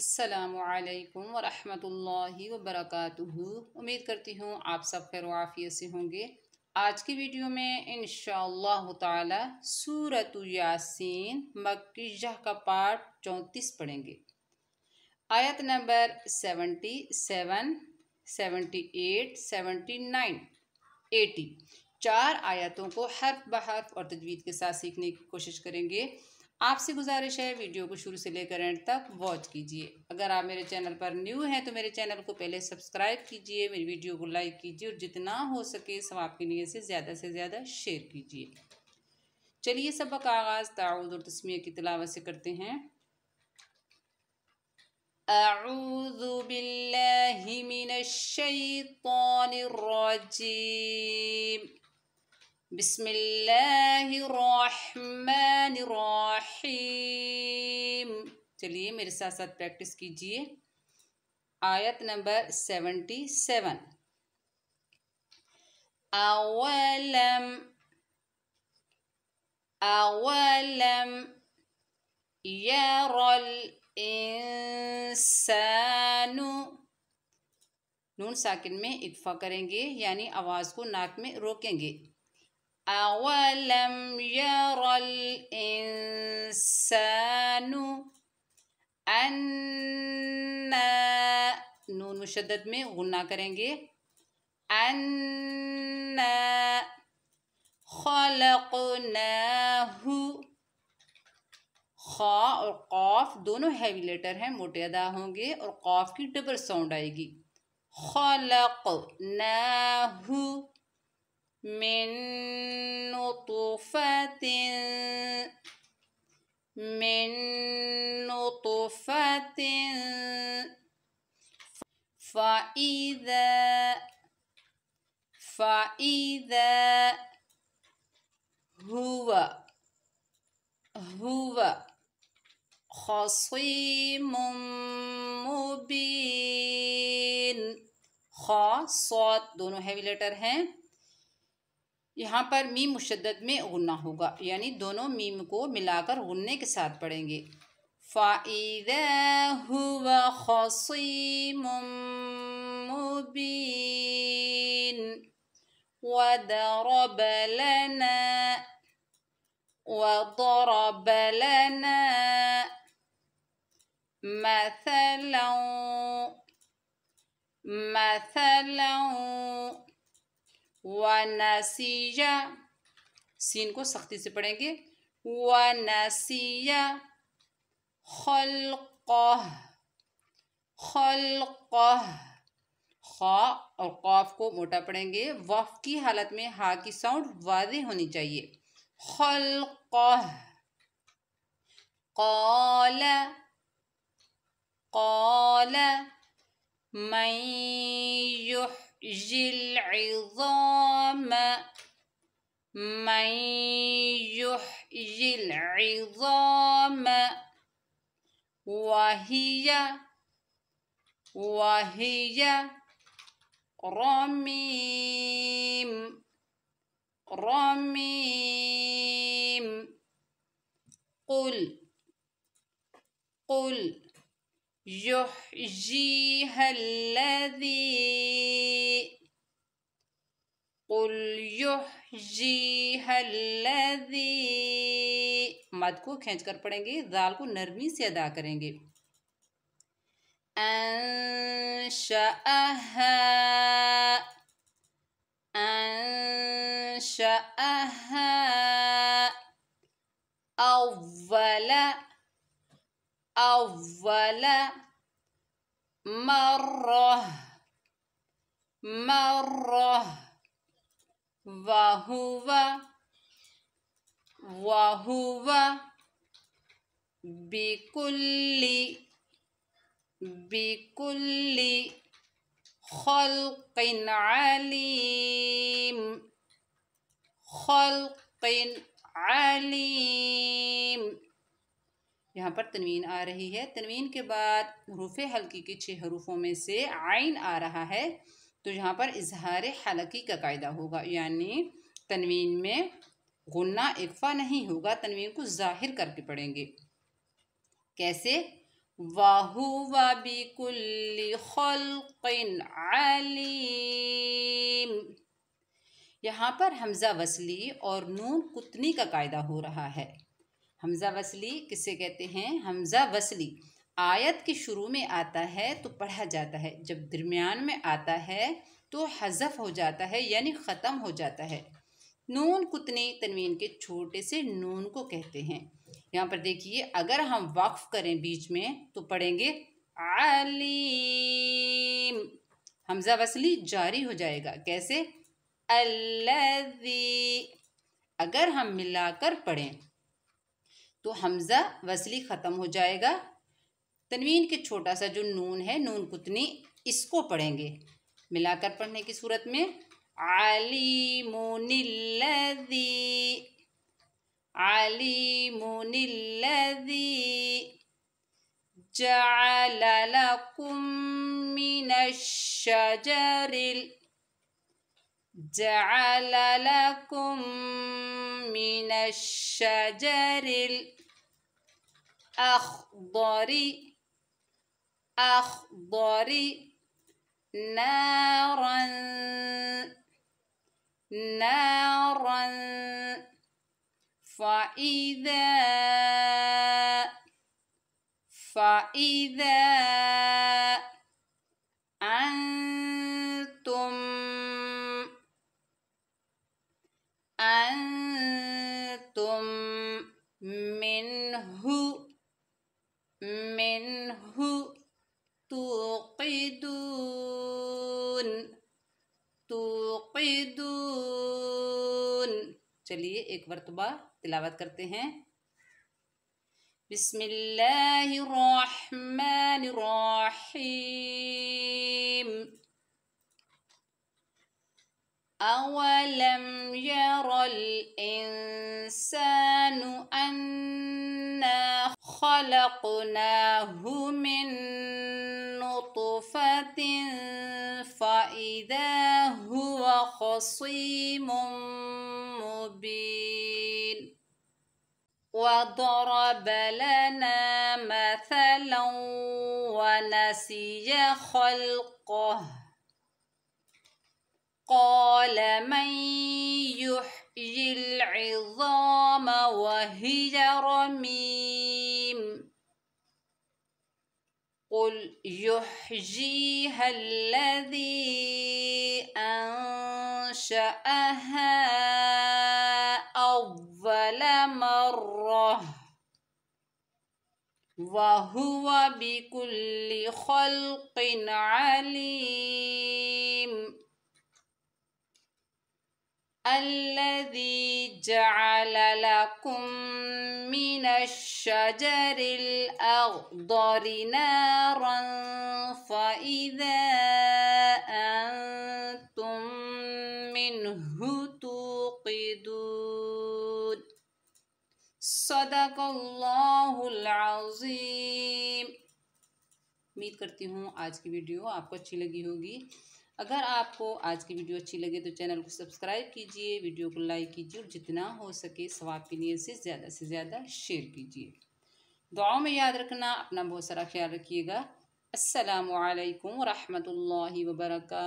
असलकम वरहमतुल्लाहि वबरकातुहु उम्मीद करती हूँ आप सब खैर वाफ़ियत से होंगे आज की वीडियो में इन ताला सूरत यासीन का पार्ट चौंतीस पढ़ेंगे आयत नंबर seventy seven seventy eight seventy nine eighty चार आयतों को हर्फ बहर और तजवीद के साथ सीखने की कोशिश करेंगे आपसे गुजारिश है वीडियो को शुरू से लेकर एंड तक वॉच कीजिए अगर आप मेरे चैनल पर न्यू हैं तो मेरे चैनल को पहले सब्सक्राइब कीजिए मेरी वीडियो को लाइक कीजिए और जितना हो सके सब आपकी नीयत से ज़्यादा से ज़्यादा शेयर कीजिए चलिए सबक आगाज़ ताउद और तस्मी की तलावत से करते हैं أعوذ بالله من الشيطان الرجيم الرحيم चलिए मेरे साथ साथ प्रैक्टिस कीजिए आयत नंबर सेवेंटी सेवन अवलम अवलम यरल इंसानु नून साकिन में इकफा करेंगे यानी आवाज़ को नाक में रोकेंगे أولم ير الإنسان أنا नून मुशद्दत में गुन्ना करेंगे अन्ना खलकनाहु खा और कौफ दोनों हैवी लेटर हैं मोटे अदा होंगे और कौफ की डबल साउंड आएगी खलक नाहू من نطفة من نطفة فإذا فإذا هو هو خصيم مبين خاص صوت دونوں हैवी letter हैं यहाँ पर मीम मुशद में गुनना होगा यानी दोनों मीम को मिलाकर गुनने के साथ पढ़ेंगे फ़ाइदा हुआ खसीम मुबीन وضرب لنا وضرب لنا مثلا مثلا वनसिया सीन को सख्ती से पढ़ेंगे वनसीया खल्क खल्क खा और कौफ को मोटा पढ़ेंगे वफ की हालत में हा की साउंड वाजे होनी चाहिए खल्क कौल कौल मैं يحيي العظام من يحجي العظام وهي وهي رميم رميم قل قل يحجيها الذي कुल युहजीहा लदी मद को खींच कर पढ़ेंगे दाल को नरमी से अदा करेंगे अंशअहा अंशअहा अव्वल अव्वल मर्रह मर्रह वहुव वहुव बिकुल्ली बिकुल्ली खल्किन अलीम खल्किन अलीम यहाँ पर तनवीन आ रही है तनवीन के बाद हरूफ हल्की के छह हरूफों में से आइन आ रहा है तो यहाँ पर इजहार हलकी का कायदा होगा यानी तनवीन में गुन्ना इकफा नहीं होगा तनवीन को जाहिर करके पढ़ेंगे कैसे आलीम यहाँ पर हमज़ा वसली और नून कुतनी का कायदा हो रहा है हमज़ा वसली किसे कहते हैं हमज़ा वसली आयत के शुरू में आता है तो पढ़ा जाता है जब दरमियान में आता है तो हजफ हो जाता है यानी ख़त्म हो जाता है नून कुतने तनवीन के छोटे से नून को कहते हैं यहाँ पर देखिए अगर हम वक्फ करें बीच में तो पढ़ेंगे आलीम हमजा वसली जारी हो जाएगा कैसे अल्लदी अगर हम मिलाकर पढ़ें तो हमजा वसली ख़त्म हो जाएगा तनवीन के छोटा सा जो नून है नून कुतनी इसको पढ़ेंगे मिलाकर पढ़ने की सूरत में आली मुनिल्लदी आली मुनिल्लदी जा لكم من الشجر جعل لكم أخضر نارا نارا فإذا فإذا أنتم أنتم एक मरतबा तिलावत करते हैं बिस्मिल्लाहिर्रहमानिर्रहीम أولم ير الإنسان أنا خلقناه من نطفة فإذا هو خصيم مبين وضرب لنا مثلا ونسي خلقه قال من يحيي العظام وهي رميم قل يحجيها الذي أنشأها أول مرة وهو بكل خلق عليم الذي جعل لكم من الشجر الأخضر نارا فإذا सदाकल्लाजीम उम्मीद करती हूँ आज की वीडियो आपको अच्छी लगी होगी अगर आपको आज की वीडियो अच्छी लगे तो चैनल को सब्सक्राइब कीजिए वीडियो को लाइक कीजिए और जितना हो सके सवाब की लिए से ज़्यादा से ज़्यादा शेयर कीजिए दुआ में याद रखना अपना बहुत सारा ख्याल रखिएगा असलकम वरहमल वर्का